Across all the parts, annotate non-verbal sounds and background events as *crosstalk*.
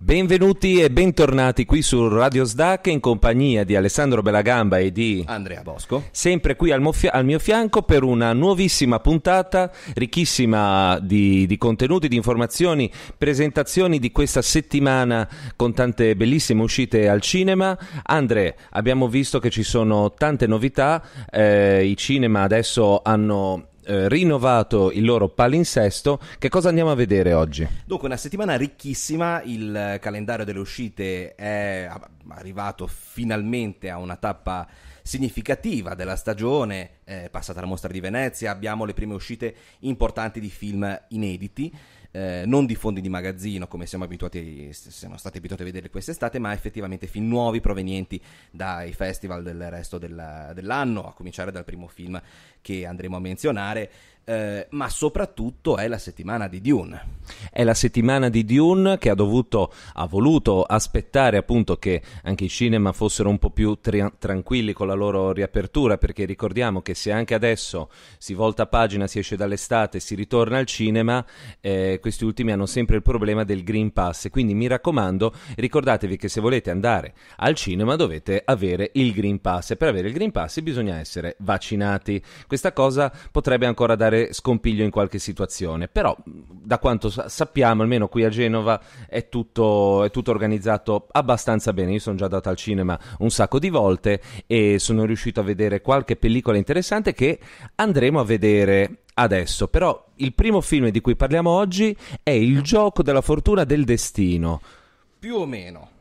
Benvenuti e bentornati qui su Radio Sdac in compagnia di Alessandro Belagamba e di Andrea Bosco. Sempre qui al, mofia- al mio fianco per una nuovissima puntata ricchissima di, di, contenuti, di informazioni, presentazioni di questa settimana con tante bellissime uscite al cinema. Andre, abbiamo visto che ci sono tante novità, eh, i cinema adesso hanno eh, rinnovato il loro palinsesto. Che cosa andiamo a vedere oggi? Dunque, una settimana ricchissima, il calendario delle uscite è arrivato finalmente a una tappa significativa della stagione, eh, passata la mostra di Venezia, abbiamo le prime uscite importanti di film inediti. Eh, non di fondi di magazzino come siamo, abituati, siamo stati abituati a vedere quest'estate, ma effettivamente film nuovi provenienti dai festival del resto della, dell'anno, a cominciare dal primo film che andremo a menzionare eh, ma soprattutto è la settimana di Dune. È la settimana di Dune che ha dovuto, ha voluto aspettare appunto che anche i cinema fossero un po' più tri- tranquilli con la loro riapertura, perché ricordiamo che se anche adesso si volta pagina, si esce dall'estate, si ritorna al cinema, eh, questi ultimi hanno sempre il problema del Green Pass, quindi mi raccomando ricordatevi che se volete andare al cinema dovete avere il Green Pass e per avere il Green Pass bisogna essere vaccinati. Questa cosa potrebbe ancora dare sempre scompiglio in qualche situazione, però da quanto sa- sappiamo, almeno qui a Genova, è tutto, è tutto organizzato abbastanza bene. Io sono già andato al cinema un sacco di volte e sono riuscito a vedere qualche pellicola interessante che andremo a vedere adesso, però il primo film di cui parliamo oggi è Il gioco della fortuna del destino. Più o meno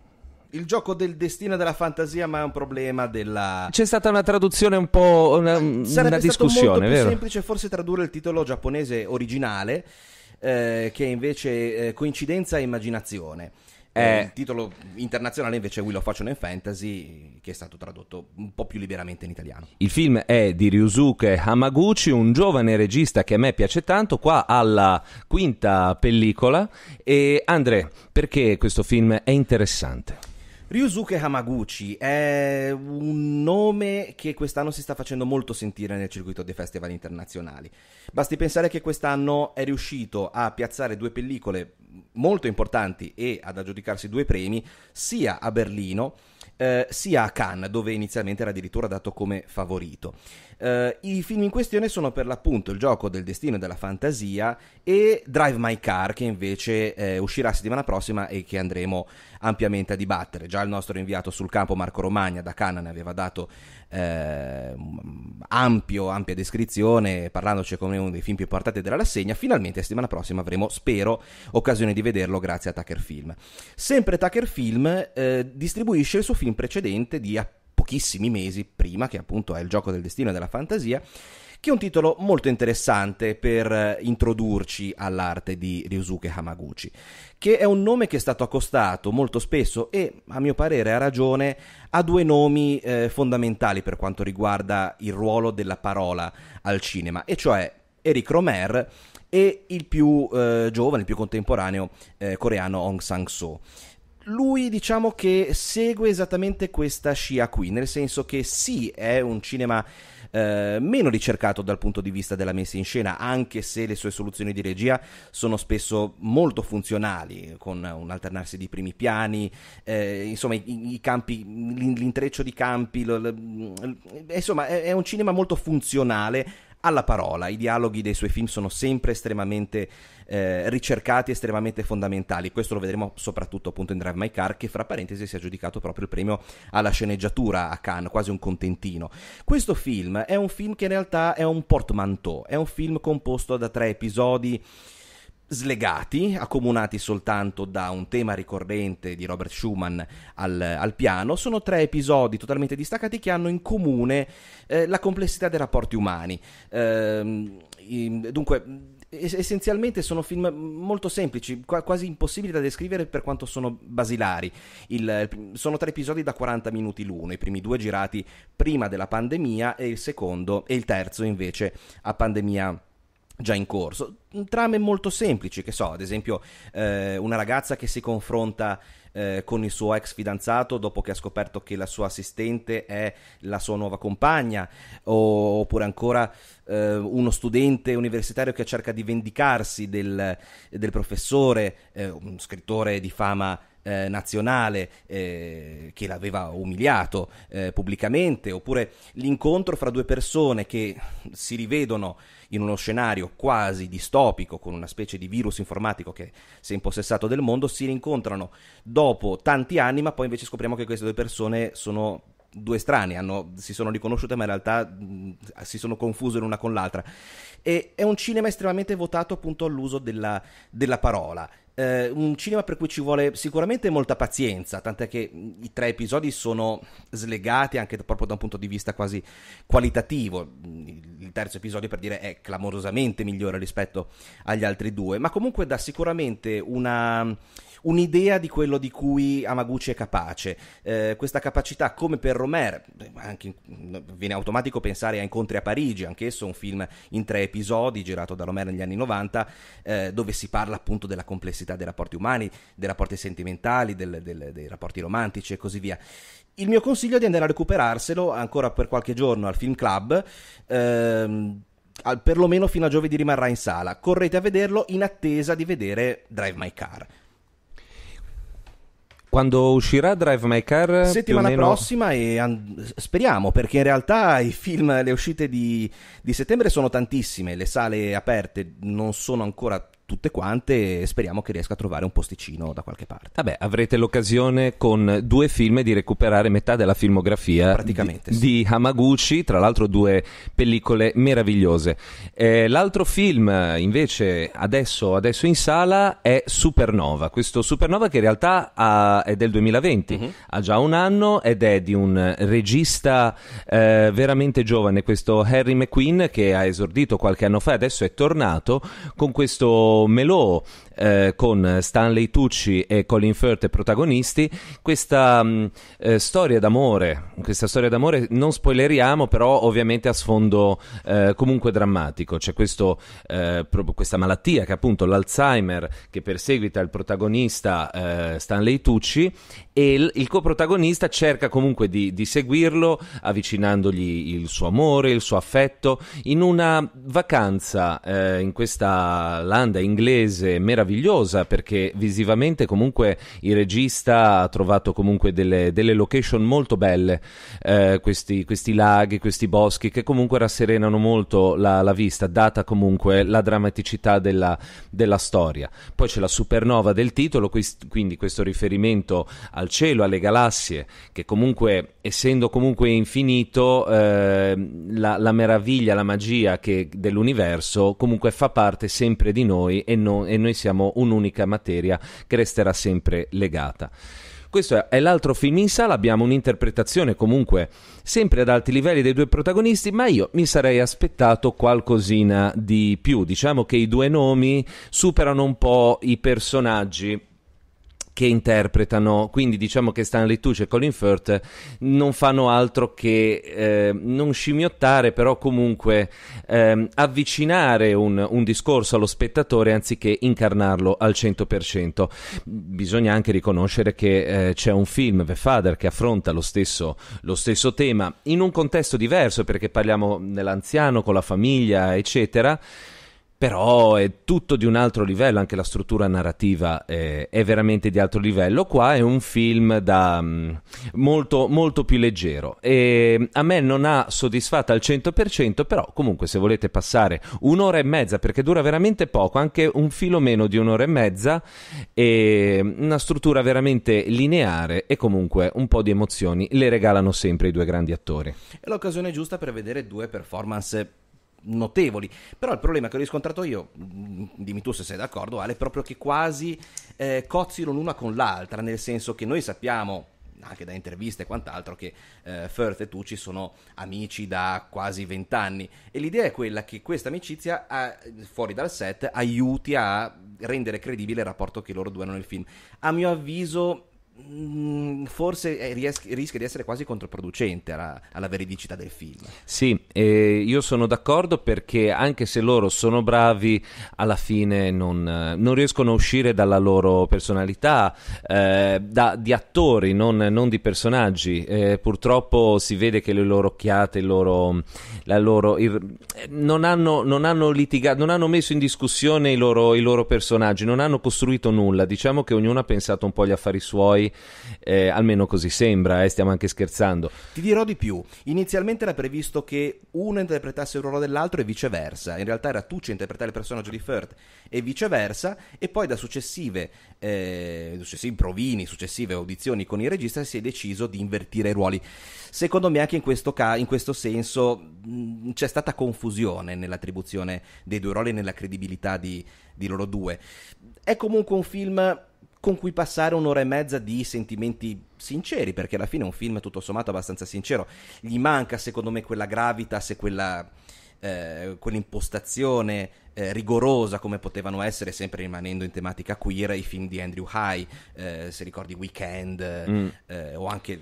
il gioco del destino e della fantasia, ma è un problema della. C'è stata una traduzione un po'. una, una discussione. Molto vero? semplice forse tradurre il titolo giapponese originale, eh, che è invece eh, Coincidenza e Immaginazione. Eh, il titolo internazionale invece è Will of Fortune and Fantasy, che è stato tradotto un po' più liberamente in italiano. Il film è di Ryusuke Hamaguchi, un giovane regista che a me piace tanto, qua alla quinta pellicola. E Andre, perché questo film è interessante? Ryusuke Hamaguchi è un nome che quest'anno si sta facendo molto sentire nel circuito dei festival internazionali. Basti pensare che quest'anno è riuscito a piazzare due pellicole molto importanti e ad aggiudicarsi due premi sia a Berlino eh, sia a Cannes, dove inizialmente era addirittura dato come favorito. Eh, I film in questione sono per l'appunto Il gioco del destino e della fantasia e Drive My Car che invece eh, uscirà settimana prossima e che andremo ampiamente a dibattere. Già il nostro inviato sul campo Marco Romagna da Canna ne aveva dato eh, ampio, ampia descrizione parlandoci come uno dei film più importanti della rassegna. Finalmente settimana prossima avremo, spero, occasione di vederlo grazie a Tucker Film. Sempre Tucker Film eh, distribuisce il suo film precedente di appunto pochissimi mesi prima, che appunto è il gioco del destino e della fantasia, che è un titolo molto interessante per eh, introdurci all'arte di Ryusuke Hamaguchi, che è un nome che è stato accostato molto spesso e a mio parere ha ragione a due nomi eh, fondamentali per quanto riguarda il ruolo della parola al cinema, e cioè Eric Romer e il più eh, giovane, il più contemporaneo eh, coreano Hong Sang-soo lui diciamo che segue esattamente questa scia qui, nel senso che sì, è un cinema eh, meno ricercato dal punto di vista della messa in scena, anche se le sue soluzioni di regia sono spesso molto funzionali, con un alternarsi di primi piani, eh, insomma i, i campi, l'intreccio di campi, l, l, l, insomma è, è un cinema molto funzionale alla parola. I dialoghi dei suoi film sono sempre estremamente eh, ricercati, estremamente fondamentali. Questo lo vedremo soprattutto appunto in Drive My Car, che fra parentesi si è aggiudicato proprio il premio alla sceneggiatura a Cannes, quasi un contentino. Questo film è un film che in realtà è un portmanteau, è un film composto da tre episodi slegati, accomunati soltanto da un tema ricorrente di Robert Schumann al, al piano, sono tre episodi totalmente distaccati che hanno in comune eh, la complessità dei rapporti umani. Ehm, dunque, essenzialmente sono film molto semplici, quasi impossibili da descrivere per quanto sono basilari. Il, sono tre episodi da 40 minuti l'uno, i primi due girati prima della pandemia e il secondo e il terzo invece a pandemia già in corso. Trame molto semplici, che so, ad esempio eh, una ragazza che si confronta eh, con il suo ex fidanzato dopo che ha scoperto che la sua assistente è la sua nuova compagna, o, oppure ancora eh, uno studente universitario che cerca di vendicarsi del, del professore, eh, un scrittore di fama eh, nazionale eh, che l'aveva umiliato eh, pubblicamente, oppure l'incontro fra due persone che si rivedono in uno scenario quasi distopico, con una specie di virus informatico che si è impossessato del mondo, si rincontrano dopo tanti anni, ma poi invece scopriamo che queste due persone sono due strani, hanno, si sono riconosciute ma in realtà mh, mm, si sono confuse l'una con l'altra. E, è un cinema estremamente votato appunto all'uso della, della parola. Eh, un cinema per cui ci vuole sicuramente molta pazienza, tant'è che mm, i tre episodi sono slegati anche proprio da un punto di vista quasi qualitativo. Mm, il terzo episodio, per dire, è clamorosamente migliore rispetto agli altri due, ma comunque dà sicuramente una un'idea di quello di cui Amaguchi è capace. Eh, questa capacità, come per Romer, anche, viene automatico pensare a Incontri a Parigi, anch'esso un film in tre episodi girato da Romer negli anni 90, eh, dove si parla appunto della complessità dei rapporti umani, dei rapporti sentimentali, del, del, dei rapporti romantici e così via. Il mio consiglio è di andare a recuperarselo ancora per qualche giorno al Film Club. Ehm, al, perlomeno fino a giovedì rimarrà in sala. Correte a vederlo in attesa di vedere Drive My Car. Quando uscirà Drive My Car? Settimana meno... prossima e an- speriamo, perché in realtà *laughs* i film, le uscite di, di settembre sono tantissime, le sale aperte non sono ancora tutte quante e speriamo che riesca a trovare un posticino da qualche parte. Vabbè, avrete l'occasione con due film di recuperare metà della filmografia di, sì. di, Hamaguchi, tra l'altro due pellicole meravigliose. Eh, l'altro film invece adesso, adesso, in sala è Supernova, questo Supernova che in realtà ha, è del 2020, mm-hmm. ha già un anno ed è di un regista eh, veramente giovane, questo Harry McQueen che ha esordito qualche anno fa, adesso è tornato con questo Meló Eh, con Stanley Tucci e Colin Firth protagonisti, questa mm, eh, storia d'amore, questa storia d'amore non spoileriamo, però ovviamente a sfondo eh, comunque drammatico, c'è questo, eh, questa malattia che è appunto l'Alzheimer che perseguita il protagonista eh, Stanley Tucci e il, il, coprotagonista cerca comunque di, di seguirlo avvicinandogli il suo amore, il suo affetto in una vacanza in questa landa inglese meravigliosa meravigliosa perché visivamente comunque il regista ha trovato comunque delle, delle location molto belle, eh, questi, questi, laghi, questi boschi che comunque rasserenano molto la, la vista, data comunque la drammaticità della, della, storia. Poi c'è la supernova del titolo, quindi questo riferimento al cielo, alle galassie, che comunque essendo comunque infinito, eh, la, la, meraviglia, la magia che, dell'universo comunque fa parte sempre di noi e, no, e noi siamo abbiamo un'unica materia che resterà sempre legata. Questo è l'altro film in sala, abbiamo un'interpretazione comunque sempre ad alti livelli dei due protagonisti, ma io mi sarei aspettato qualcosina di più. Diciamo che i due nomi superano un po' i personaggi che interpretano, quindi diciamo che Stanley Tucci e Colin Firth non fanno altro che eh, non scimmiottare, però comunque eh, avvicinare un, un, discorso allo spettatore anziché incarnarlo al 100%. Bisogna anche riconoscere che eh, c'è un film, The Father, che affronta lo stesso, lo stesso tema in un contesto diverso, perché parliamo dell'anziano, con la famiglia, eccetera però è tutto di un altro livello, anche la struttura narrativa è, eh, è veramente di altro livello. Qua è un film da, mm, molto, molto più leggero e mm, a me non ha soddisfatto al 100%, però comunque se volete passare un'ora e mezza, perché dura veramente poco, anche un filo meno di un'ora e mezza, è mm, una struttura veramente lineare e comunque un po' di emozioni le regalano sempre i due grandi attori. È l'occasione giusta per vedere due performance notevoli. Però il problema che ho riscontrato io, mm, dimmi tu se sei d'accordo Ale, è proprio che quasi eh, cozzino l'una con l'altra, nel senso che noi sappiamo anche da interviste e quant'altro, che eh, Firth e Tucci sono amici da quasi vent'anni. E l'idea è quella che questa amicizia, ha, fuori dal set, aiuti a rendere credibile il rapporto che loro due hanno nel film. A mio avviso Mm, forse eh, rischia di essere quasi controproducente alla, alla veridicità del film. Sì, eh, io sono d'accordo perché anche se loro sono bravi, alla fine non, non riescono a uscire dalla loro personalità, eh, da, di attori, non, non di personaggi. Eh, purtroppo si vede che le loro occhiate, loro, loro, il, non, hanno, non, hanno litigato, non hanno messo in discussione i loro, i loro personaggi, non hanno costruito nulla. Diciamo che ognuno ha pensato un po' agli affari suoi eh, almeno così sembra, eh, stiamo anche scherzando. Ti dirò di più, inizialmente era previsto che uno interpretasse il ruolo dell'altro e viceversa, in realtà era Tucci a interpretare il personaggio di Firth e viceversa, e poi da successive, eh, successivi provini, successive audizioni con il regista si è deciso di invertire i ruoli. Secondo me anche in questo, ca- in questo senso mh, mm, c'è stata confusione nell'attribuzione dei due ruoli e nella credibilità di, di loro due. È comunque un film con cui passare un'ora e mezza di sentimenti sinceri, perché alla fine è un film tutto sommato abbastanza sincero. Gli manca, secondo me, quella gravitas e quella, eh, quell'impostazione eh, rigorosa come potevano essere, sempre rimanendo in tematica queer, i film di Andrew High, eh, se ricordi Weekend mm. Eh, o anche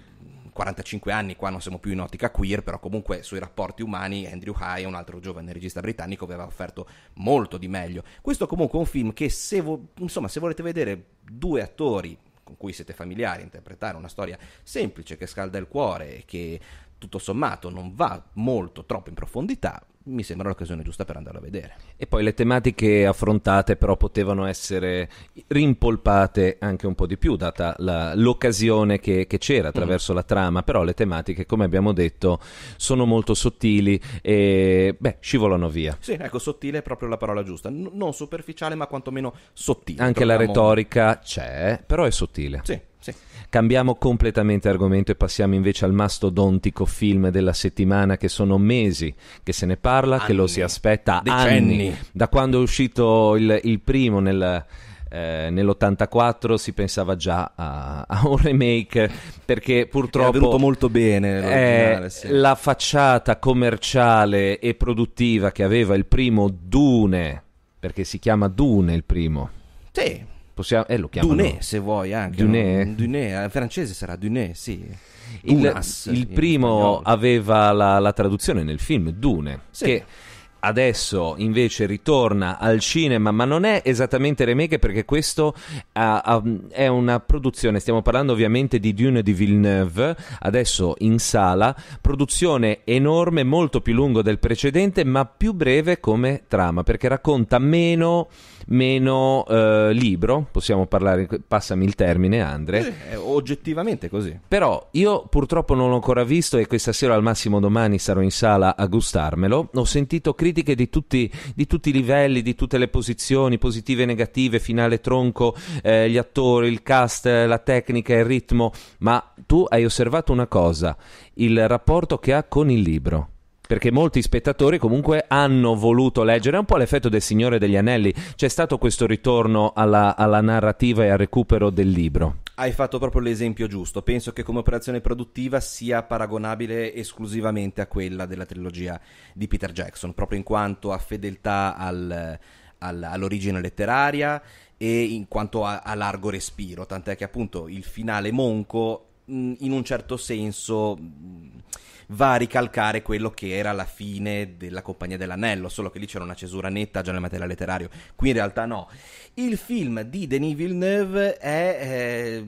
45 anni, qua non siamo più in ottica queer, però comunque sui rapporti umani Andrew High, un altro giovane regista britannico, aveva offerto molto di meglio. Questo comunque è un film che se, vo- insomma, se volete vedere due attori con cui siete familiari, interpretare una storia semplice che scalda il cuore e che tutto sommato non va molto troppo in profondità, mi sembra l'occasione giusta per andarlo a vedere. E poi le tematiche affrontate però potevano essere rimpolpate anche un po' di più, data la, l'occasione che, che, c'era attraverso mm. la trama, però le tematiche, come abbiamo detto, sono molto sottili e beh, scivolano via. Sì, ecco, sottile è proprio la parola giusta, N- non superficiale ma quantomeno sottile. Anche Troviamo... la retorica c'è, però è sottile. Sì. Sì. Cambiamo completamente argomento e passiamo invece al mastodontico film della settimana che sono mesi che se ne parla, anni. che lo si aspetta Decenni. anni. Da quando è uscito il, il primo nel, eh, nell'84 si pensava già a, a, un remake perché purtroppo è venuto molto bene eh, sì. la facciata commerciale e produttiva che aveva il primo Dune perché si chiama Dune il primo sì Possiamo, eh, lo chiamano... Duné, se vuoi anche. Duné? No? Duné, eh, francese sarà Duné, sì. Il, Dunas, il primo aveva la, la, traduzione nel film Dune, sì. che adesso invece ritorna al cinema, ma non è esattamente remake perché questo ha, ha, è una produzione, stiamo parlando ovviamente di Dune di Villeneuve, adesso in sala, produzione enorme, molto più lungo del precedente, ma più breve come trama, perché racconta meno meno eh, libro, possiamo parlare, passami il termine Andre. È eh, eh, oggettivamente così. Però io purtroppo non l'ho ancora visto e questa sera al massimo domani sarò in sala a gustarmelo. Ho sentito critiche di tutti, di tutti i livelli, di tutte le posizioni, positive e negative, finale tronco, eh, gli attori, il cast, la tecnica, il ritmo, ma tu hai osservato una cosa, il rapporto che ha con il libro perché molti spettatori comunque hanno voluto leggere, un po' l'effetto del Signore degli Anelli, c'è stato questo ritorno alla, alla narrativa e al recupero del libro. Hai fatto proprio l'esempio giusto, penso che come operazione produttiva sia paragonabile esclusivamente a quella della trilogia di Peter Jackson, proprio in quanto a fedeltà al, al, all'origine letteraria e in quanto a, a largo respiro, tant'è che appunto il finale monco in un certo senso va a ricalcare quello che era la fine della Compagnia dell'Anello, solo che lì c'era una cesura netta già nel materiale letterario, qui in realtà no. Il film di Denis Villeneuve è eh,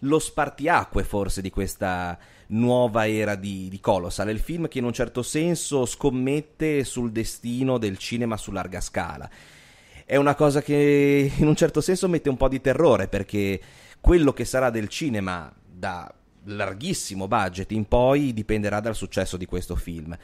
lo spartiacque forse di questa nuova era di, di, Colossal, il film che in un certo senso scommette sul destino del cinema su larga scala. È una cosa che in un certo senso mette un po' di terrore perché quello che sarà del cinema da larghissimo budget in poi dipenderà dal successo di questo film.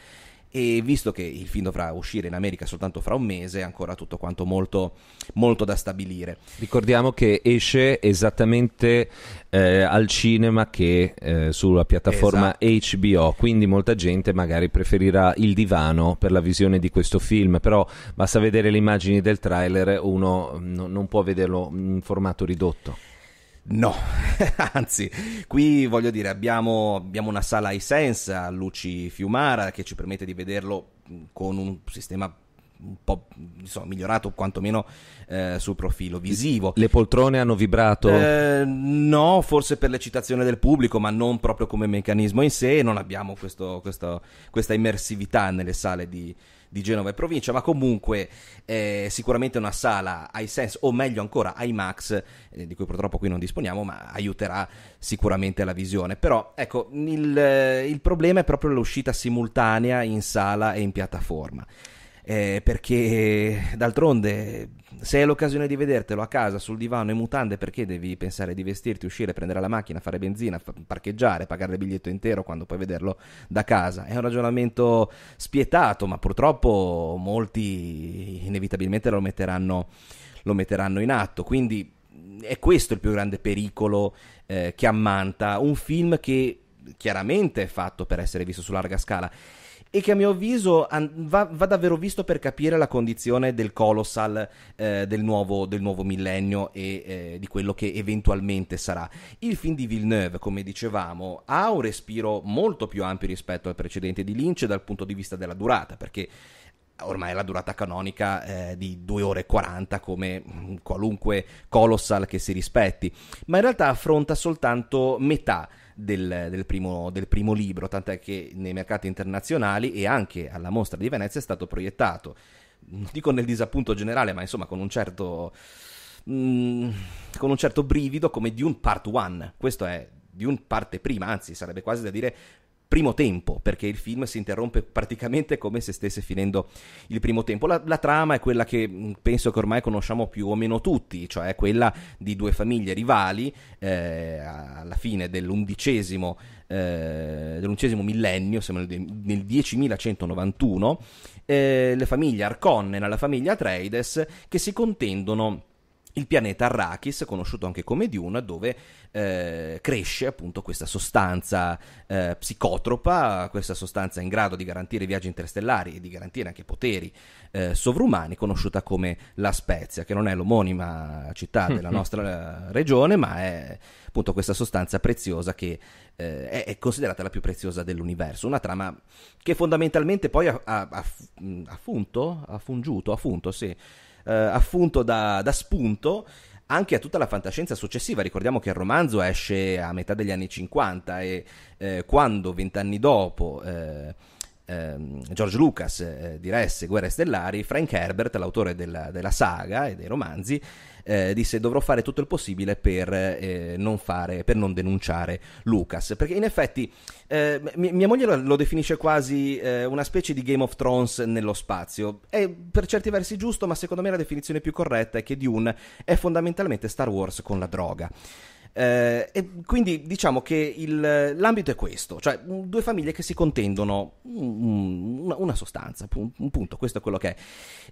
E visto che il film dovrà uscire in America soltanto fra un mese, è ancora tutto quanto molto, molto da stabilire. Ricordiamo che esce esattamente eh, al cinema che eh, sulla piattaforma esatto. HBO, quindi molta gente magari preferirà il divano per la visione di questo film, però basta vedere le immagini del trailer, uno n- mm, non può vederlo in formato ridotto. No, *laughs* anzi, qui voglio dire, abbiamo, abbiamo una sala iSense a luci fiumara, che ci permette di vederlo mm, con un sistema un po' insomma, migliorato quantomeno eh, sul profilo visivo. Le poltrone hanno vibrato? Eh, no, forse per l'eccitazione del pubblico, ma non proprio come meccanismo in sé, non abbiamo questo, questo, questa immersività nelle sale di, di Genova e provincia, ma comunque eh, sicuramente una sala iSense o meglio ancora IMAX, eh, di cui purtroppo qui non disponiamo, ma aiuterà sicuramente la visione. Però ecco, il, il problema è proprio l'uscita simultanea in sala e in piattaforma eh, perché d'altronde se hai l'occasione di vedertelo a casa sul divano e mutande perché devi pensare di vestirti, uscire, prendere la macchina, fare benzina, parcheggiare, pagare il biglietto intero quando puoi vederlo da casa. È un ragionamento spietato, ma purtroppo molti inevitabilmente lo metteranno, lo metteranno in atto. Quindi mm, è questo il più grande pericolo eh, che ammanta un film che chiaramente è fatto per essere visto su larga scala e che a mio avviso va, va davvero visto per capire la condizione del colossal eh, del, nuovo, del, nuovo, millennio e eh, di quello che eventualmente sarà. Il film di Villeneuve, come dicevamo, ha un respiro molto più ampio rispetto al precedente di Lynch dal punto di vista della durata, perché ormai la durata canonica eh, di 2 ore e 40 come mm, qualunque colossal che si rispetti, ma in realtà affronta soltanto metà del, del, primo, del primo libro, tant'è che nei mercati internazionali e anche alla mostra di Venezia è stato proiettato, non dico nel disappunto generale, ma insomma con un certo... Mm, con un certo brivido come di un part one. Questo è di un parte prima, anzi sarebbe quasi da dire primo tempo, perché il film si interrompe praticamente come se stesse finendo il primo tempo. La, la, trama è quella che mm, penso che ormai conosciamo più o meno tutti, cioè quella di due famiglie rivali eh, alla fine dell'undicesimo, eh, dell'undicesimo millennio, siamo nel, nel 10.191, eh, le famiglie Arconnen la famiglia Atreides che si contendono il pianeta Arrakis, conosciuto anche come Dune, dove eh, cresce appunto questa sostanza eh, psicotropa, questa sostanza in grado di garantire viaggi interstellari e di garantire anche poteri eh, sovrumani, conosciuta come La Spezia, che non è l'omonima città mm-hmm. della nostra eh, regione, ma è appunto questa sostanza preziosa che eh, è considerata la più preziosa dell'universo. Una trama che fondamentalmente poi ha, ha, ha, ha funto, ha fungiuto, ha funto, sì eh, appunto da, da spunto anche a tutta la fantascienza successiva. Ricordiamo che il romanzo esce a metà degli anni 50 e eh, quando vent'anni dopo eh, eh, George Lucas eh, diresse Guerre Stellari, Frank Herbert, l'autore della, della saga e dei romanzi, eh, disse dovrò fare tutto il possibile per, eh, non, fare, per non denunciare Lucas. Perché in effetti eh, mia moglie lo, lo definisce quasi eh, una specie di Game of Thrones nello spazio. È per certi versi giusto, ma secondo me la definizione più corretta è che Dune è fondamentalmente Star Wars con la droga. Eh, e quindi diciamo che il, l'ambito è questo, cioè mm, due famiglie che si contendono mm, mm, una, una sostanza, un punto, questo è quello che è.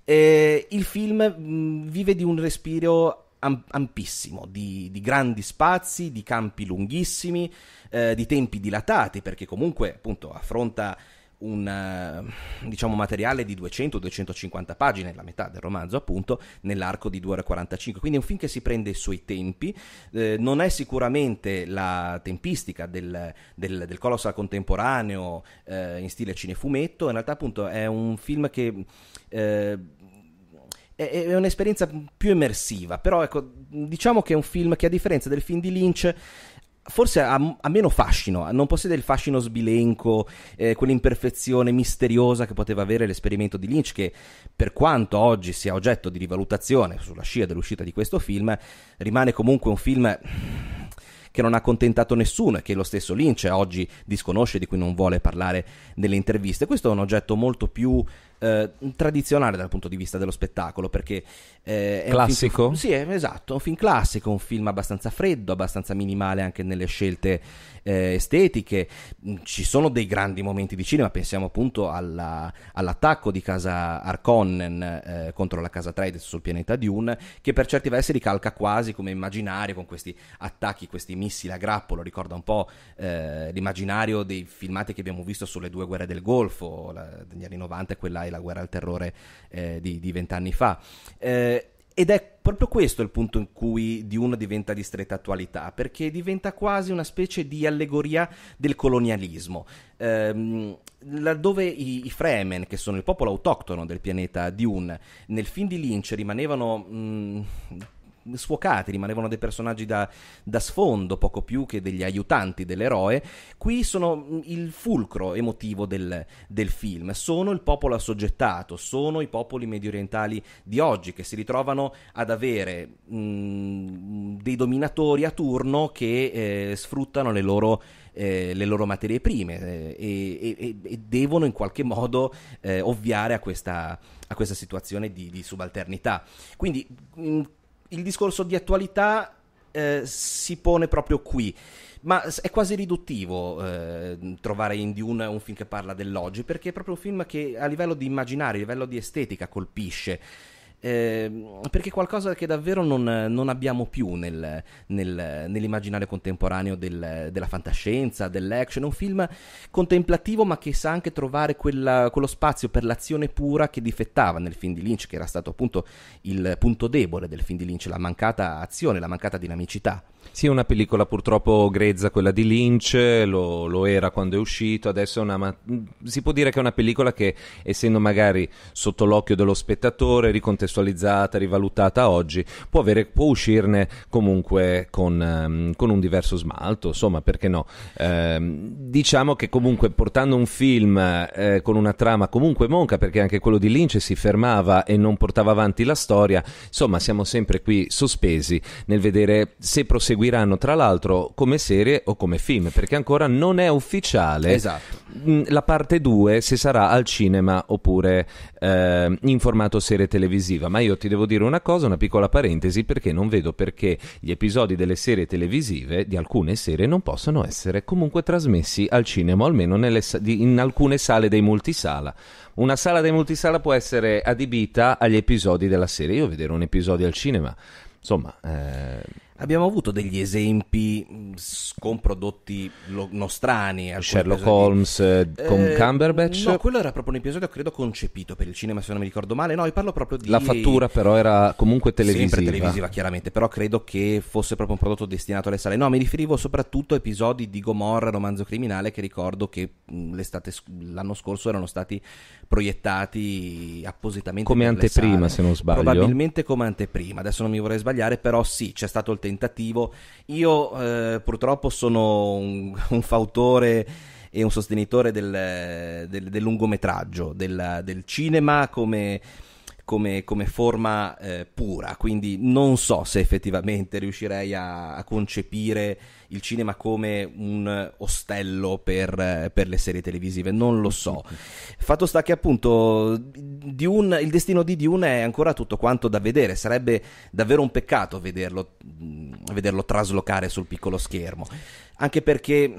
Eh, il film vive di un respiro ampissimo, di, di, grandi spazi, di campi lunghissimi, eh, di tempi dilatati, perché comunque appunto affronta un eh, diciamo, materiale di 200-250 pagine, la metà del romanzo appunto, nell'arco di 2 ore 45. Quindi è un film che si prende i suoi tempi, eh, non è sicuramente la tempistica del, del, del Colossal contemporaneo eh, in stile cinefumetto, in realtà appunto è un film che... Eh, è, un'esperienza più immersiva, però ecco, diciamo che è un film che a differenza del film di Lynch forse ha, ha, meno fascino, non possiede il fascino sbilenco, eh, quell'imperfezione misteriosa che poteva avere l'esperimento di Lynch, che per quanto oggi sia oggetto di rivalutazione sulla scia dell'uscita di questo film, rimane comunque un film che non ha accontentato nessuno e che lo stesso Lynch oggi disconosce, di cui non vuole parlare nelle interviste. Questo è un oggetto molto più eh, tradizionale dal punto di vista dello spettacolo, perché... Eh, classico? Film, sì, è, eh, esatto, un film classico, un film abbastanza freddo, abbastanza minimale anche nelle scelte eh, estetiche, mm, ci sono dei grandi momenti di cinema, pensiamo appunto alla, all'attacco di casa Arconnen eh, contro la casa Trades sul pianeta Dune, che per certi versi ricalca quasi come immaginario con questi attacchi, questi missili a grappolo, ricorda un po' eh, l'immaginario dei filmati che abbiamo visto sulle due guerre del Golfo, la, degli anni 90 quella e la guerra al terrore eh, di vent'anni fa. Eh, ed è proprio questo il punto in cui Dune diventa di stretta attualità, perché diventa quasi una specie di allegoria del colonialismo. Ehm, laddove i, i, Fremen, che sono il popolo autoctono del pianeta Dune, nel film di Lynch rimanevano mh, mm, sfocati, rimanevano dei personaggi da, da sfondo, poco più che degli aiutanti dell'eroe. Qui sono mm, il fulcro emotivo del, del film, sono il popolo assoggettato, sono i popoli medio orientali di oggi che si ritrovano ad avere mh, mm, dei dominatori a turno che eh, sfruttano le loro... Eh, le loro materie prime eh, e, e, e, devono in qualche modo eh, ovviare a questa, a questa situazione di, di subalternità. Quindi mh, mm, il discorso di attualità eh, si pone proprio qui. Ma è quasi riduttivo eh, trovare in Dune un film che parla dell'oggi, perché è proprio un film che a livello di immaginario, a livello di estetica colpisce. Ehm, perché è qualcosa che davvero non, non abbiamo più nel, nel, nell'immaginario contemporaneo del, della fantascienza, dell'action, è un film contemplativo ma che sa anche trovare quella, quello spazio per l'azione pura che difettava nel film di Lynch, che era stato appunto il punto debole del film di Lynch, la mancata azione, la mancata dinamicità. Sì, è una pellicola purtroppo grezza quella di Lynch, lo, lo era quando è uscito, adesso è una, ma, mm, si può dire che è una pellicola che essendo magari sotto l'occhio dello spettatore, ricontestualizzata, rivalutata oggi, può, avere, può uscirne comunque con, um, con, un diverso smalto, insomma perché no. Ehm, diciamo che comunque portando un film eh, con una trama comunque monca, perché anche quello di Lynch si fermava e non portava avanti la storia, insomma siamo sempre qui sospesi nel vedere se proseguire seguiranno tra l'altro come serie o come film, perché ancora non è ufficiale esatto. Mm, la parte 2 se sarà al cinema oppure eh, in formato serie televisiva. Ma io ti devo dire una cosa, una piccola parentesi, perché non vedo perché gli episodi delle serie televisive, di alcune serie, non possano essere comunque trasmessi al cinema, almeno nelle, in alcune sale dei multisala. Una sala dei multisala può essere adibita agli episodi della serie. Io vedere un episodio al cinema, insomma... Eh abbiamo avuto degli esempi mm, con prodotti lo- nostrani. Sherlock episodi. Holmes eh, con eh, Cumberbatch? No, quello era proprio un episodio, credo, concepito per il cinema, se non mi ricordo male. No, io parlo proprio di... La fattura però era comunque televisiva. Sempre televisiva, chiaramente, però credo che fosse proprio un prodotto destinato alle sale. No, mi riferivo soprattutto a episodi di Gomorra, romanzo criminale, che ricordo che mm, sc- l'anno scorso erano stati proiettati appositamente come anteprima, se non sbaglio. Probabilmente come anteprima, adesso non mi vorrei sbagliare, però sì, c'è stato il tentativo tentativo. Io eh, purtroppo sono un, *laughs* un fautore e un sostenitore del, del, del lungometraggio, del, del cinema come come, come forma eh, pura, quindi non so se effettivamente riuscirei a, a concepire il cinema come un ostello per, per, le serie televisive, non lo so. *laughs* Fatto sta che appunto Dune, il destino di Dune è ancora tutto quanto da vedere, sarebbe davvero un peccato vederlo, vederlo traslocare sul piccolo schermo, anche perché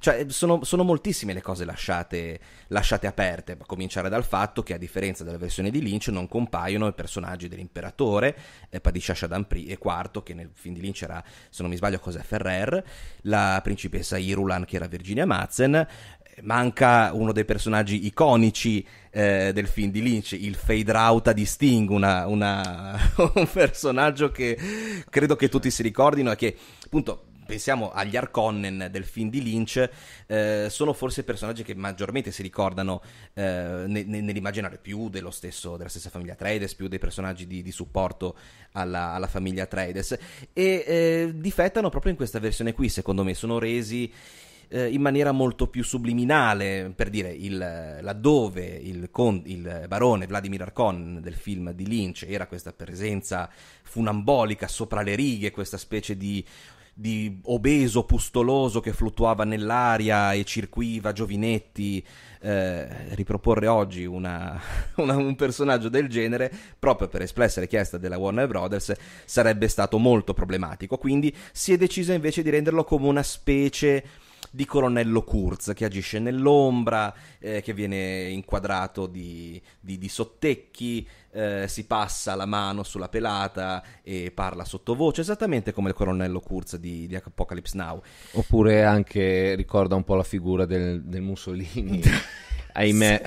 cioè, sono, sono moltissime le cose lasciate, lasciate aperte, a cominciare dal fatto che, a differenza della versione di Lynch, non compaiono i personaggi dell'imperatore, eh, Padishah Shadampri e Quarto, che nel film di Lynch era, se non mi sbaglio, cos'è Ferrer, la principessa Irulan, che era Virginia Madsen, manca uno dei personaggi iconici eh, del film di Lynch, il fade Rauta di Sting, una, una, *laughs* un personaggio che credo che tutti si ricordino e che appunto pensiamo agli Arconnen del film di Lynch, eh, sono forse personaggi che maggiormente si ricordano eh, ne, ne, nell'immaginario più stesso, della stessa famiglia Trades, più dei personaggi di, di supporto alla, alla, famiglia Trades. E eh, difettano proprio in questa versione qui, secondo me, sono resi eh, in maniera molto più subliminale, per dire, il, laddove il, con, il, barone Vladimir Arcon del film di Lynch era questa presenza funambolica sopra le righe, questa specie di di obeso, pustoloso che fluttuava nell'aria e circuiva giovinetti, eh, riproporre oggi una, *laughs* una, un personaggio del genere proprio per espressa richiesta della Warner Brothers sarebbe stato molto problematico. Quindi si è deciso invece di renderlo come una specie di Colonnello Kurz che agisce nell'ombra, eh, che viene inquadrato di, di, di sottecchi, eh, si passa la mano sulla pelata e parla sottovoce, esattamente come il Colonnello Kurz di, di Apocalypse Now. Oppure anche ricorda un po' la figura del, del Mussolini, *laughs* ahimè.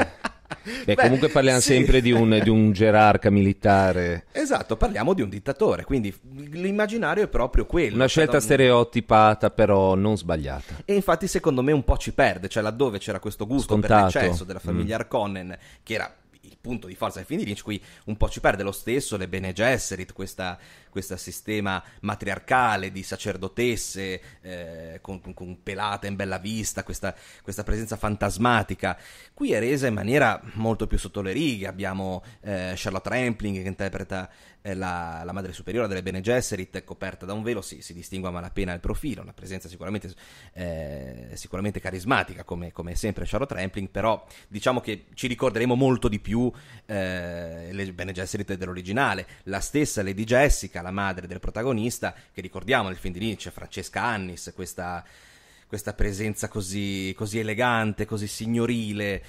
*laughs* Beh, Beh, comunque parliamo sì. sempre di un, di un, gerarca militare. Esatto, parliamo di un dittatore, quindi l'immaginario è proprio quello. Una cioè scelta non... stereotipata però non sbagliata. E infatti secondo me un po' ci perde, cioè laddove c'era questo gusto Scontato. per l'eccesso della famiglia mm. Arconnen, che era il punto di forza del film di Lynch qui un po' ci perde lo stesso, le Bene Gesserit, questa questo sistema matriarcale di sacerdotesse eh, con, con, con, pelata in bella vista, questa, questa, presenza fantasmatica. Qui è resa in maniera molto più sotto le righe. Abbiamo eh, Charlotte Rampling che interpreta eh, la, la, madre superiore delle Bene Gesserit, coperta da un velo, sì, si distingue a malapena il profilo, una presenza sicuramente, eh, sicuramente carismatica come, come, sempre Charlotte Rampling, però diciamo che ci ricorderemo molto di più eh, le Bene Gesserit dell'originale. La stessa Lady Jessica la madre del protagonista, che ricordiamo nel film di Lynch, Francesca Annis, questa, questa presenza così, così elegante, così signorile.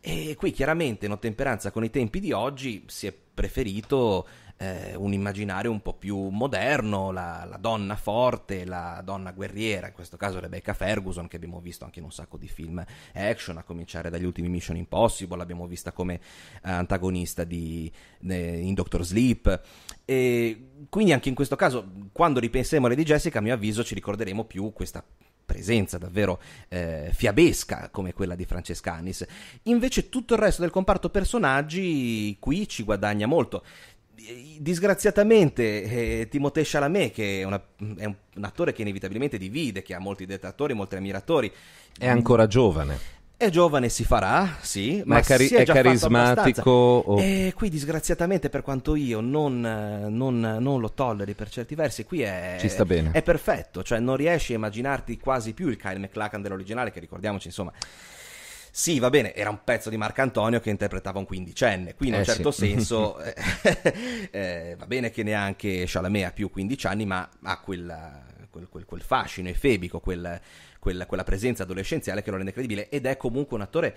E qui chiaramente in ottemperanza con i tempi di oggi si è preferito eh, un immaginario un po' più moderno, la, la, donna forte, la donna guerriera, in questo caso Rebecca Ferguson che abbiamo visto anche in un sacco di film action, a cominciare dagli ultimi Mission Impossible, l'abbiamo vista come eh, antagonista di, eh, in Doctor Sleep. E quindi anche in questo caso, quando ripenseremo alle di Jessica, a mio avviso ci ricorderemo più questa presenza davvero eh, fiabesca come quella di Francescanis. Invece tutto il resto del comparto personaggi qui ci guadagna molto. Eh, disgraziatamente eh, Timothée Chalamet, che è, una, è un, un, attore che inevitabilmente divide, che ha molti detratori, molti ammiratori. È ancora giovane. È giovane, si farà, sì, ma, ma cari- è, è carismatico. O... E eh, qui, disgraziatamente, per quanto io non, non, non, lo tolleri per certi versi, qui è, Ci sta bene. è perfetto, cioè non riesci a immaginarti quasi più il Kyle McLachlan dell'originale, che ricordiamoci, insomma sì, va bene, era un pezzo di Marcantonio che interpretava un quindicenne, qui in un eh certo sì. *laughs* senso eh, eh, va bene che neanche Chalamet ha più 15 anni, ma ha quella, quel, quel, quel, fascino efebico, quel, quella presenza adolescenziale che lo rende credibile ed è comunque un attore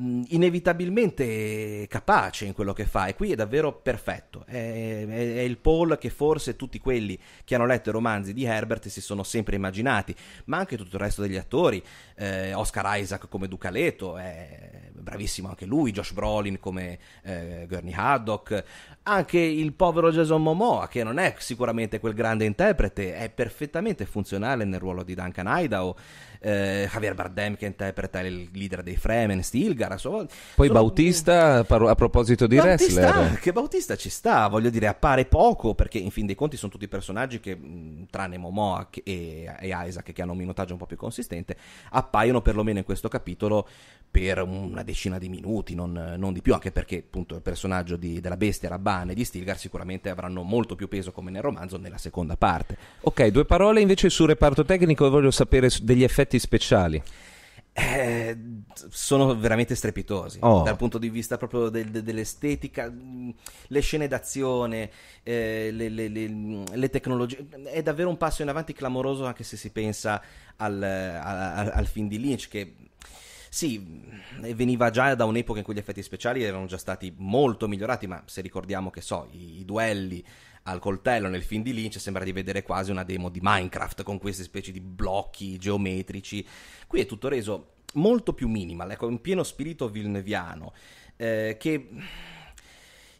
Mm, inevitabilmente capace in quello che fa e qui è davvero perfetto è, è, è, il Paul che forse tutti quelli che hanno letto i romanzi di Herbert si sono sempre immaginati ma anche tutto il resto degli attori eh, Oscar Isaac come Ducaletto eh, bravissimo anche lui, Josh Brolin come eh, Gurney Haddock, anche il povero Jason Momoa che non è sicuramente quel grande interprete, è perfettamente funzionale nel ruolo di Duncan Idaho, eh, Javier Bardem che interpreta il leader dei Fremen, Stilgar, a sua volta. Poi Sono... Bautista a proposito di Bautista, wrestler. Che Bautista ci sta, voglio dire appare poco perché in fin dei conti sono tutti personaggi che tranne Momoa e, e Isaac che hanno un minutaggio un po' più consistente appaiono perlomeno in questo capitolo per una decina di minuti, non, non di più, anche perché appunto il personaggio di, della bestia Rabban e di Stilgar sicuramente avranno molto più peso come nel romanzo nella seconda parte. Ok, due parole invece sul reparto tecnico, voglio sapere degli effetti speciali. Eh, sono veramente strepitosi oh. dal punto di vista proprio del, de, dell'estetica, mm, le scene d'azione, eh, le, le, le, mm, le, tecnologie. È davvero un passo in avanti clamoroso anche se si pensa al, al, al film di Lynch che sì, mm, veniva già da un'epoca in cui gli effetti speciali erano già stati molto migliorati, ma se ricordiamo che so, i, i duelli al coltello nel film di Lynch sembra di vedere quasi una demo di Minecraft con queste specie di blocchi geometrici. Qui è tutto reso molto più minimal, ecco, in pieno spirito vilneviano, eh, che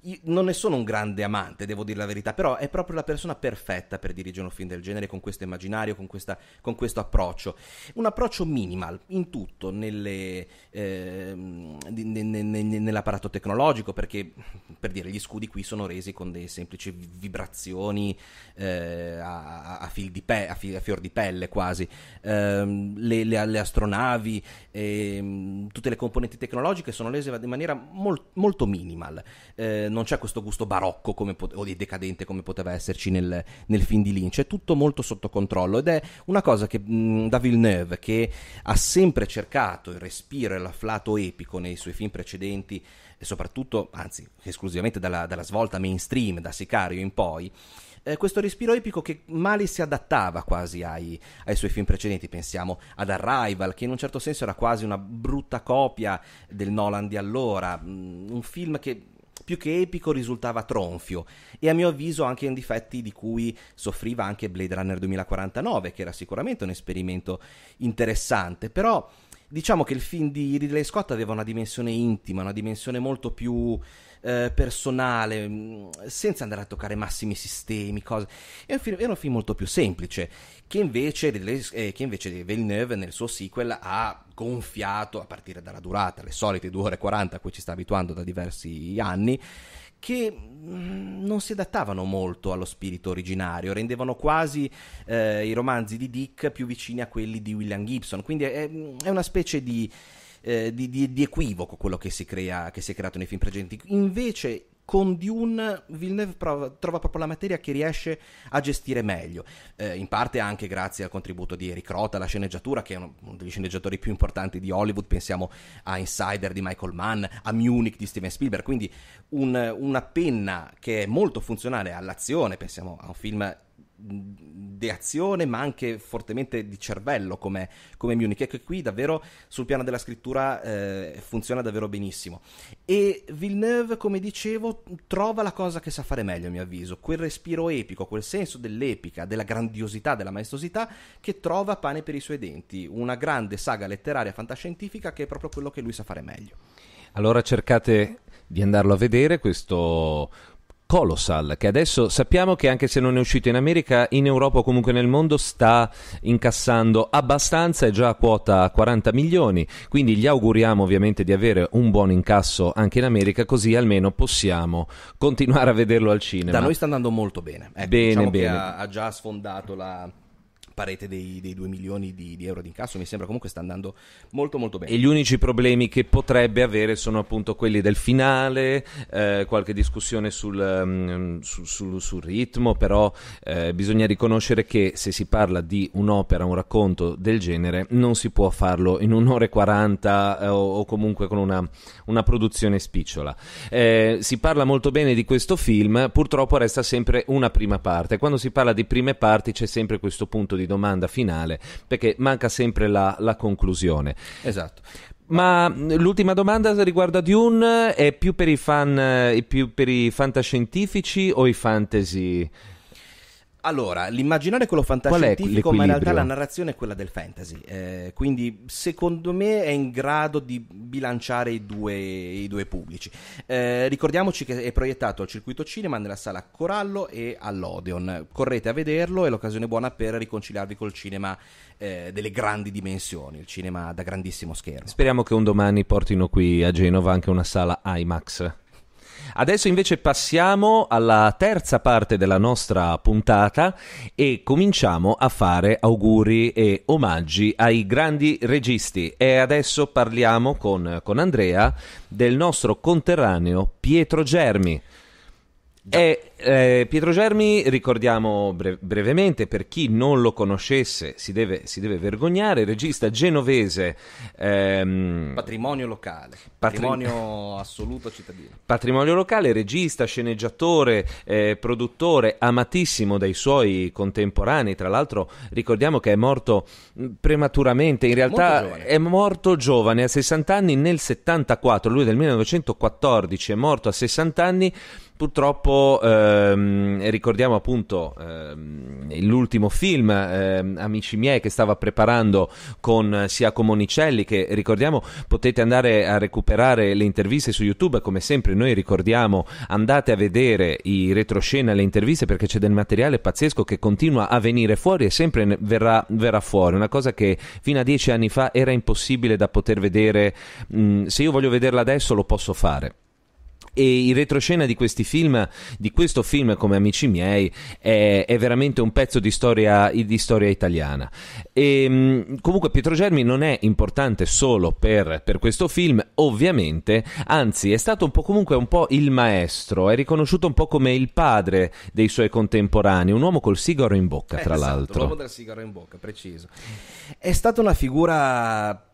io non ne sono un grande amante, devo dire la verità, però è proprio la persona perfetta per dirigere un film del genere con questo immaginario, con, questa, con questo approccio. Un approccio minimal in tutto, nelle, eh, ne, ne, ne, nell'apparato tecnologico, perché per dire gli scudi qui sono resi con delle semplici vibrazioni eh, a, a, pe- a, fi- a, fior di pelle quasi, eh, le, le, le, astronavi, ehm, tutte le componenti tecnologiche sono rese in maniera molt, molto minimal. Eh, non c'è questo gusto barocco pot- o decadente come poteva esserci nel, nel, film di Lynch, è tutto molto sotto controllo ed è una cosa che mh, da Villeneuve, che ha sempre cercato il respiro e l'afflato epico nei suoi film precedenti, e soprattutto, anzi, esclusivamente dalla, dalla svolta mainstream, da Sicario in poi, eh, questo respiro epico che male si adattava quasi ai, ai, suoi film precedenti. Pensiamo ad Arrival, che in un certo senso era quasi una brutta copia del Nolan di allora, un film che più che epico risultava tronfio e a mio avviso anche in difetti di cui soffriva anche Blade Runner 2049, che era sicuramente un esperimento interessante, però diciamo che il film di Ridley Scott aveva una dimensione intima, una dimensione molto più eh, personale, mm, senza andare a toccare massimi sistemi, cose. Era un film, era un film molto più semplice, che invece, eh, che invece Villeneuve nel suo sequel ha gonfiato a partire dalla durata, le solite 2 ore e 40 a cui ci sta abituando da diversi anni, che mm, non si adattavano molto allo spirito originario, rendevano quasi eh, i romanzi di Dick più vicini a quelli di William Gibson, quindi è, è una specie di, eh, di, di, di equivoco quello che si, crea, che si è creato nei film precedenti. Invece con Dune Villeneuve prova, trova proprio la materia che riesce a gestire meglio, eh, in parte anche grazie al contributo di Eric Roth alla sceneggiatura, che è uno, degli sceneggiatori più importanti di Hollywood, pensiamo a Insider di Michael Mann, a Munich di Steven Spielberg, quindi un, una penna che è molto funzionale all'azione, pensiamo a un film di azione ma anche fortemente di cervello come, come Munich ecco, e che qui davvero sul piano della scrittura eh, funziona davvero benissimo e Villeneuve come dicevo trova la cosa che sa fare meglio a mio avviso quel respiro epico quel senso dell'epica della grandiosità della maestosità che trova pane per i suoi denti una grande saga letteraria fantascientifica che è proprio quello che lui sa fare meglio allora cercate di andarlo a vedere questo Colossal, che adesso sappiamo che anche se non è uscito in America, in Europa o comunque nel mondo sta incassando abbastanza, è già a quota 40 milioni, quindi gli auguriamo ovviamente di avere un buon incasso anche in America, così almeno possiamo continuare a vederlo al cinema. Da noi sta andando molto bene. Ecco, bene, diciamo bene. Ha, ha già sfondato la parete dei, dei 2 milioni di, di, euro di incasso. Mi sembra comunque sta andando molto molto bene. E gli unici problemi che potrebbe avere sono appunto quelli del finale, eh, qualche discussione sul, um, mm, su, su, sul ritmo, però eh, bisogna riconoscere che se si parla di un'opera, un racconto del genere, non si può farlo in un'ora e quaranta eh, o, o, comunque con una, una produzione spicciola. Eh, si parla molto bene di questo film, purtroppo resta sempre una prima parte. Quando si parla di prime parti c'è sempre questo punto di di domanda finale perché manca sempre la, la conclusione. Esatto. Ma l'ultima domanda riguarda Dune, è più per i fan, eh, più per i fantascientifici o i fantasy? Allora, l'immaginario è quello fantascientifico, ma in realtà la narrazione è quella del fantasy. Eh, quindi, secondo me, è in grado di bilanciare i due, i due pubblici. Eh, ricordiamoci che è proiettato al circuito cinema nella sala Corallo e all'Odeon. Correte a vederlo, è l'occasione buona per riconciliarvi col cinema eh, delle grandi dimensioni, il cinema da grandissimo schermo. Speriamo che un domani portino qui a Genova anche una sala IMAX. Adesso invece passiamo alla terza parte della nostra puntata e cominciamo a fare auguri e omaggi ai grandi registi. E adesso parliamo con, con Andrea del nostro conterraneo Pietro Germi. È eh, Pietro Germi, ricordiamo bre- brevemente, per chi non lo conoscesse si deve, si deve vergognare, regista genovese. Ehm, patrimonio locale, patri- patrimonio assoluto cittadino. Patrimonio locale, regista, sceneggiatore, eh, produttore, amatissimo dai suoi contemporanei. Tra l'altro ricordiamo che è morto mm, prematuramente, in realtà è morto giovane, a 60 anni nel 74, lui del 1914 è morto a 60 anni, purtroppo... Eh, ehm, ricordiamo appunto ehm, l'ultimo film, ehm, Amici miei, che stava preparando con sia Comunicelli che ricordiamo potete andare a recuperare le interviste su YouTube, come sempre noi ricordiamo andate a vedere i retroscena, le interviste perché c'è del materiale pazzesco che continua a venire fuori e sempre verrà, verrà fuori, una cosa che fino a dieci anni fa era impossibile da poter vedere, mh, mm, se io voglio vederla adesso lo posso fare e il retroscena di questi film, di questo film come Amici miei, è, è veramente un pezzo di storia, di storia italiana. E, ehm, comunque Pietro Germi non è importante solo per, per, questo film, ovviamente, anzi è stato un po' comunque un po' il maestro, è riconosciuto un po' come il padre dei suoi contemporanei, un uomo col sigaro in bocca, eh, tra esatto, l'altro. L'uomo del sigaro in bocca, preciso. È stata una figura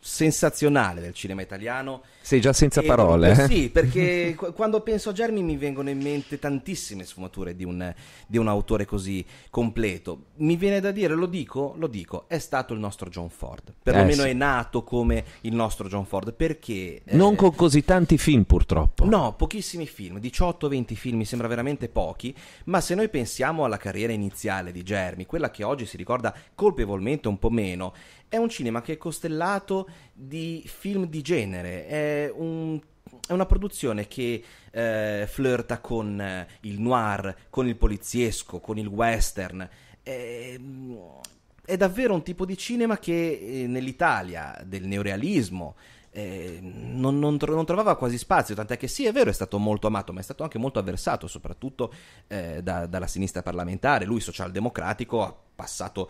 sensazionale del cinema italiano sei già senza e, eh, parole. Eh, sì, perché *laughs* quando penso a Germi mi vengono in mente tantissime sfumature di un, di un, autore così completo. Mi viene da dire, lo dico, lo dico, è stato il nostro John Ford. Perlomeno eh, sì. è nato come il nostro John Ford. Perché... Eh, non eh, con così tanti film purtroppo. No, pochissimi film, 18-20 film mi sembra veramente pochi, ma se noi pensiamo alla carriera iniziale di Germi, quella che oggi si ricorda colpevolmente un po' meno, è un cinema che è costellato di film di genere, è un è una produzione che eh, flirta con eh, il noir, con il poliziesco, con il western. È, è davvero un tipo di cinema che eh, nell'Italia del neorealismo eh, non, non, tro- non, trovava quasi spazio, tant'è che sì, è vero, è stato molto amato, ma è stato anche molto avversato, soprattutto da, dalla sinistra parlamentare. Lui, socialdemocratico, ha passato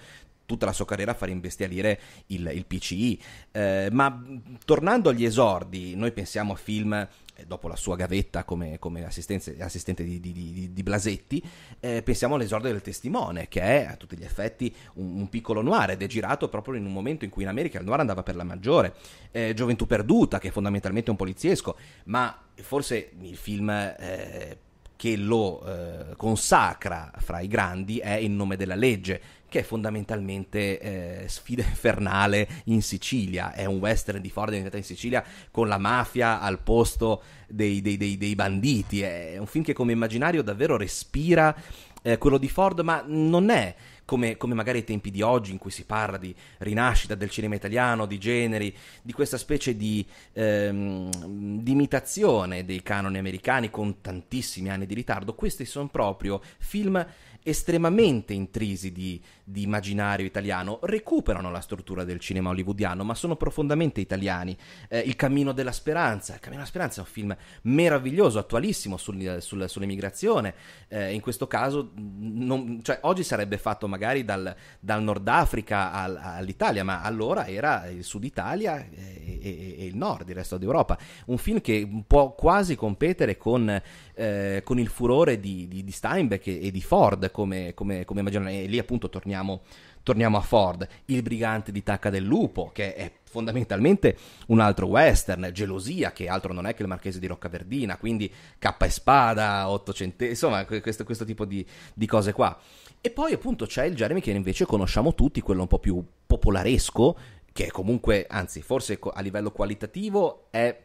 tutta la sua carriera a far imbestialire il, il PCI. Eh, ma tornando agli esordi, noi pensiamo a film eh, dopo la sua gavetta come, come assistente di, di, di, di Blasetti, eh, pensiamo all'esordio del testimone, che è a tutti gli effetti un, un, piccolo noir ed è girato proprio in un momento in cui in America il noir andava per la maggiore. Eh, Gioventù perduta, che è fondamentalmente un poliziesco, ma forse il film... Eh, che lo eh, consacra fra i grandi è In nome della legge, che è fondamentalmente eh, Sfida Infernale in Sicilia, è un western di Ford ambientato in Sicilia con la mafia al posto dei, dei, dei, dei banditi, è un film che come immaginario davvero respira eh, quello di Ford, ma non è... Come, come, magari ai tempi di oggi in cui si parla di rinascita del cinema italiano, di generi, di questa specie di, ehm, di imitazione dei canoni americani con tantissimi anni di ritardo, questi sono proprio film estremamente intrisi di, di, immaginario italiano, recuperano la struttura del cinema hollywoodiano, ma sono profondamente italiani. Eh, Il Cammino della Speranza, Il Cammino della Speranza è un film meraviglioso, attualissimo sul, sul, sull'immigrazione, eh, in questo caso non, cioè, oggi sarebbe fatto magari dal, dal Nord Africa al, all'Italia, ma allora era il Sud Italia e, e, e il Nord, il resto d'Europa. Un film che può quasi competere con eh, con il furore di, di, di Steinbeck e, e, di Ford come, come, come maggiorane. E lì appunto torniamo, torniamo a Ford, Il brigante di Tacca del Lupo, che è fondamentalmente un altro western, Gelosia, che altro non è che il Marchese di Roccaverdina, quindi K e Spada, 800, insomma questo, questo tipo di, di, cose qua. E poi appunto c'è il Jeremy che invece conosciamo tutti, quello un po' più popolaresco, che comunque, anzi forse a livello qualitativo è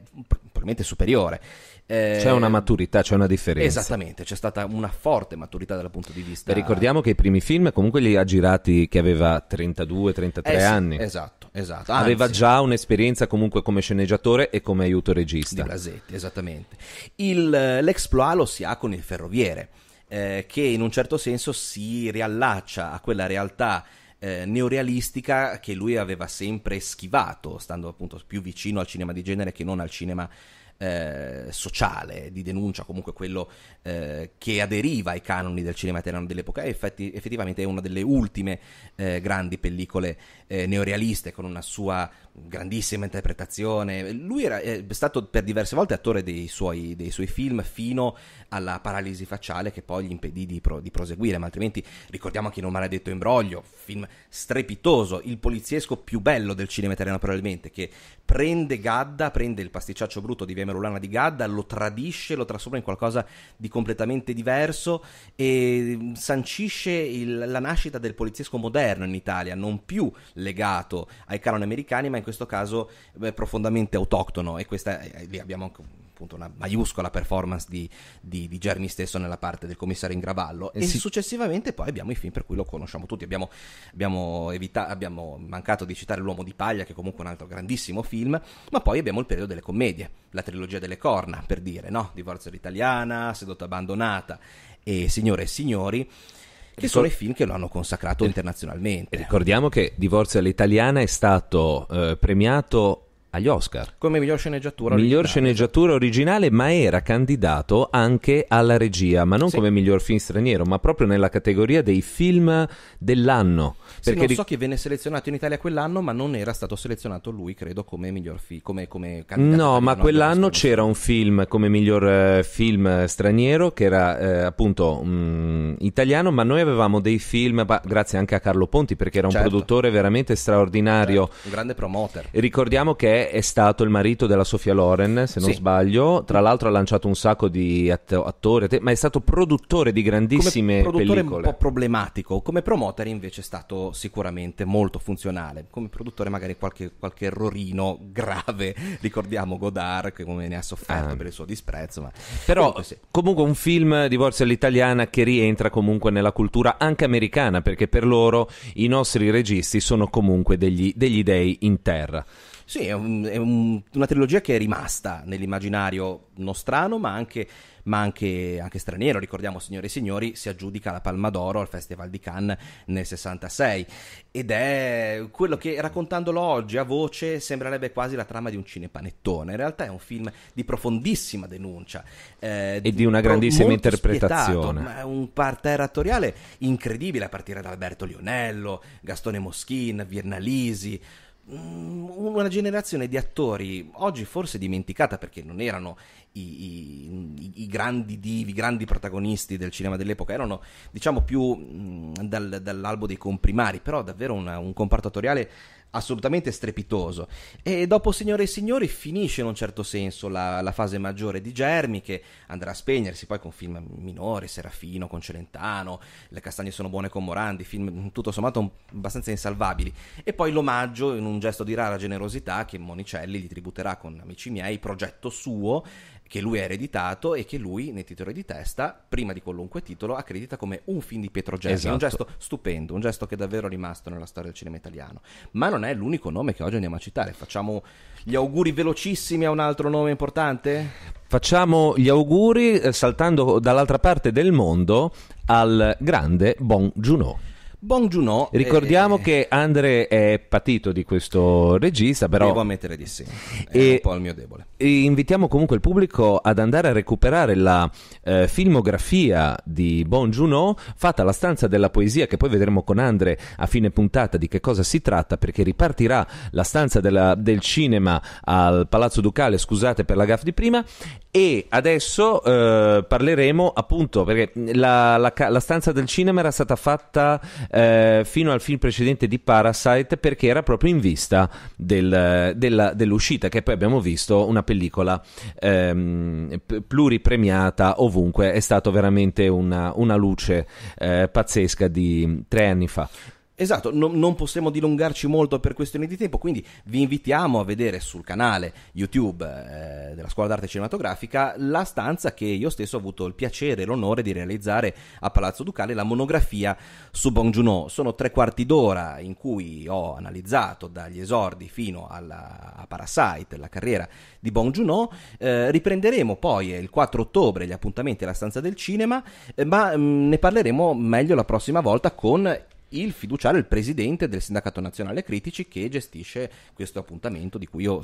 probabilmente superiore. Eh, c'è una maturità, c'è una differenza. Esattamente, c'è stata una forte maturità dal punto di vista. Beh, ricordiamo che i primi film comunque li ha girati che aveva 32-33 eh sì, anni. Esatto, esatto. Anzi, aveva già un'esperienza comunque come sceneggiatore e come aiuto regista. Di Blasetti, esattamente. Il, l'exploit lo si ha con il ferroviere, eh, che in un certo senso si riallaccia a quella realtà eh, neorealistica che lui aveva sempre schivato, stando appunto più vicino al cinema di genere che non al cinema eh, sociale di denuncia, comunque quello eh, che aderiva ai canoni del cinema italiano dell'epoca, effetti, effettivamente è una delle ultime eh, grandi pellicole eh, neorealiste con una sua grandissima interpretazione. Lui era è stato per diverse volte attore dei suoi, dei suoi, film fino alla paralisi facciale che poi gli impedì di, pro, di proseguire, ma altrimenti ricordiamo anche in un maledetto imbroglio, film strepitoso, il poliziesco più bello del cinema italiano probabilmente, che prende Gadda, prende il pasticciaccio brutto di Vemero Merulana di Gadda, lo tradisce, lo trasforma in qualcosa di completamente diverso e mm, sancisce il, la nascita del poliziesco moderno in Italia, non più legato ai canoni americani, ma in questo caso beh, profondamente autoctono e questa eh, eh abbiamo anche appunto una maiuscola performance di, di, di Jeremy stesso nella parte del commissario in gravallo eh, e sì. successivamente poi abbiamo i film per cui lo conosciamo tutti abbiamo, abbiamo, evita- abbiamo mancato di citare L'uomo di paglia che comunque è un altro grandissimo film ma poi abbiamo il periodo delle commedie la trilogia delle corna per dire no? Divorzio all'italiana Sedotta abbandonata e Signore e signori che sono i film che lo hanno consacrato eh, internazionalmente. Ricordiamo che Divorzio all'italiana è stato eh, premiato agli Oscar. Come miglior sceneggiatura Miglior sceneggiatura originale, ma era candidato anche alla regia, ma non sì. come miglior film straniero, ma proprio nella categoria dei film dell'anno. Sì, non so che venne selezionato in Italia quell'anno, ma non era stato selezionato lui, credo, come miglior film, come, come candidato. No, ma quell'anno c'era un film come miglior eh, film straniero, che era eh, appunto mh, mm, italiano, ma noi avevamo dei film, bah, grazie anche a Carlo Ponti, perché era un certo. produttore veramente straordinario. Certo. Un grande promoter. E ricordiamo che è è stato il marito della Sofia Loren, se non sì. sbaglio. Tra l'altro ha lanciato un sacco di att- attori, ma è stato produttore di grandissime come produttore pellicole. un po' problematico, come promoter invece è stato sicuramente molto funzionale. Come produttore magari qualche, qualche errorino grave, *laughs* ricordiamo Godard che come ne ha sofferto ah. per il suo disprezzo. Ma... Però comunque, sì. comunque un film Divorzio all'italiana che rientra comunque nella cultura anche americana, perché per loro i nostri registi sono comunque degli, degli dei in terra. Sì, è, un, è un, una trilogia che è rimasta nell'immaginario nostrano, ma anche ma anche, anche, straniero. Ricordiamo, signore e signori, si aggiudica la Palma d'Oro al Festival di Cannes nel 66 ed è quello che raccontandolo oggi a voce sembrerebbe quasi la trama di un cinepanettone. In realtà è un film di profondissima denuncia eh, e di una grandissima pro- interpretazione. Spietato, ma un parterre attoriale incredibile a partire da Alberto Lionello, Gastone Moschin, Virnalisi, Mm, una generazione di attori oggi forse dimenticata perché non erano i, i, i, grandi divi, i grandi protagonisti del cinema dell'epoca, erano diciamo più mh, mm, dal, dall'albo dei comprimari, però davvero una, un comparto attoriale assolutamente strepitoso. E dopo Signore e Signori finisce in un certo senso la, la, fase maggiore di Germi che andrà a spegnersi poi con film minori, Serafino, con Celentano, Le castagne sono buone con Morandi, film tutto sommato abbastanza insalvabili. E poi l'omaggio in un gesto di rara generosità che Monicelli gli tributerà con Amici miei, progetto suo che lui ha ereditato e che lui nei titoli di testa, prima di qualunque titolo, accredita come un film di Pietro Gelli. Esatto. Un gesto stupendo, un gesto che è davvero rimasto nella storia del cinema italiano. Ma non è l'unico nome che oggi andiamo a citare. Facciamo gli auguri velocissimi a un altro nome importante? Facciamo gli auguri eh, saltando dall'altra parte del mondo al grande Bon Junot. Bong Joon-ho. Ricordiamo e... Eh, che Andre è patito di questo regista, però... Devo ammettere di sì, è e... un po' il mio debole. invitiamo comunque il pubblico ad andare a recuperare la eh, filmografia di Bong joon fatta alla stanza della poesia, che poi vedremo con Andre a fine puntata di che cosa si tratta, perché ripartirà la stanza della, del cinema al Palazzo Ducale, scusate per la gaff di prima, e adesso eh, parleremo appunto, perché la, la, la stanza del cinema era stata fatta eh, fino al film precedente di Parasite perché era proprio in vista del, della, dell'uscita che poi abbiamo visto una pellicola ehm, pluripremiata ovunque è stato veramente una, una luce eh, pazzesca di tre anni fa Esatto, no, non possiamo dilungarci molto per questioni di tempo, quindi vi invitiamo a vedere sul canale YouTube eh, della Scuola d'Arte Cinematografica la stanza che io stesso ho avuto il piacere e l'onore di realizzare a Palazzo Ducale, la monografia su Bong Joon-ho. Sono tre quarti d'ora in cui ho analizzato dagli esordi fino alla, a Parasite la carriera di Bong Joon-ho. Eh, riprenderemo poi eh, il 4 ottobre gli appuntamenti alla stanza del cinema, eh, ma mh, mm, ne parleremo meglio la prossima volta con il fiduciario, il presidente del Sindacato Nazionale Critici che gestisce questo appuntamento di cui io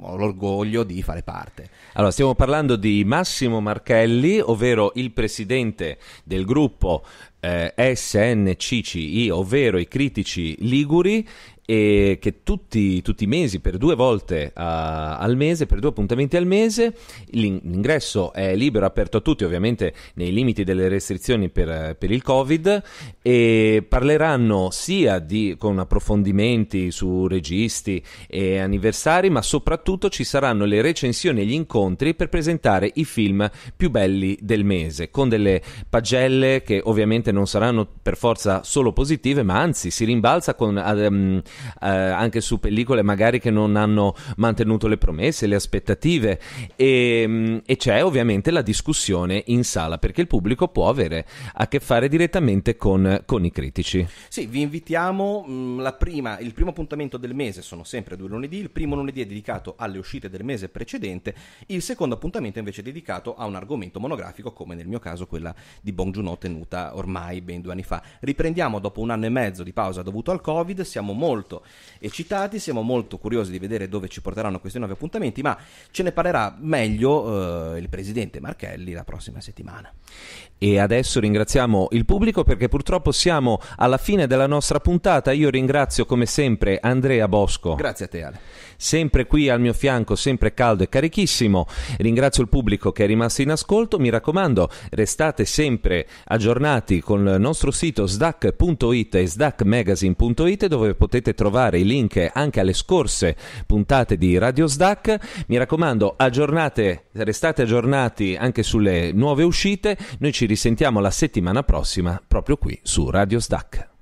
ho l'orgoglio di fare parte. Allora, stiamo parlando di Massimo Marchelli, ovvero il presidente del gruppo eh, SNCCI, ovvero i critici liguri, e che tutti, tutti, i mesi, per due volte uh, al mese, per due appuntamenti al mese, l'ingresso è libero, aperto a tutti, ovviamente nei limiti delle restrizioni per, per il Covid, e parleranno sia di, con approfondimenti su registi e anniversari, ma soprattutto ci saranno le recensioni e gli incontri per presentare i film più belli del mese, con delle pagelle che ovviamente non saranno per forza solo positive, ma anzi si rimbalza con... Um, eh, anche su pellicole magari che non hanno mantenuto le promesse, le aspettative e, ehm, e c'è ovviamente la discussione in sala perché il pubblico può avere a che fare direttamente con, con i critici. Sì, vi invitiamo, mh, mm, prima, il primo appuntamento del mese sono sempre due lunedì, il primo lunedì è dedicato alle uscite del mese precedente, il secondo appuntamento invece è dedicato a un argomento monografico come nel mio caso quella di Bong Joon-ho tenuta ormai ben due anni fa. Riprendiamo dopo un anno e mezzo di pausa dovuto al Covid, siamo molto molto eccitati, siamo molto curiosi di vedere dove ci porteranno questi nuovi appuntamenti, ma ce ne parlerà meglio eh, il presidente Marchelli la prossima settimana. E adesso ringraziamo il pubblico perché purtroppo siamo alla fine della nostra puntata. Io ringrazio come sempre Andrea Bosco. Grazie a te Ale. Sempre qui al mio fianco, sempre caldo e carichissimo. Ringrazio il pubblico che è rimasto in ascolto. Mi raccomando, restate sempre aggiornati con il nostro sito sdac.it e sdacmagazine.it dove potete trovare i link anche alle scorse puntate di Radio Sdac. Mi raccomando, aggiornate, restate aggiornati anche sulle nuove uscite. Noi ci risentiamo la settimana prossima proprio qui su Radio Sdac.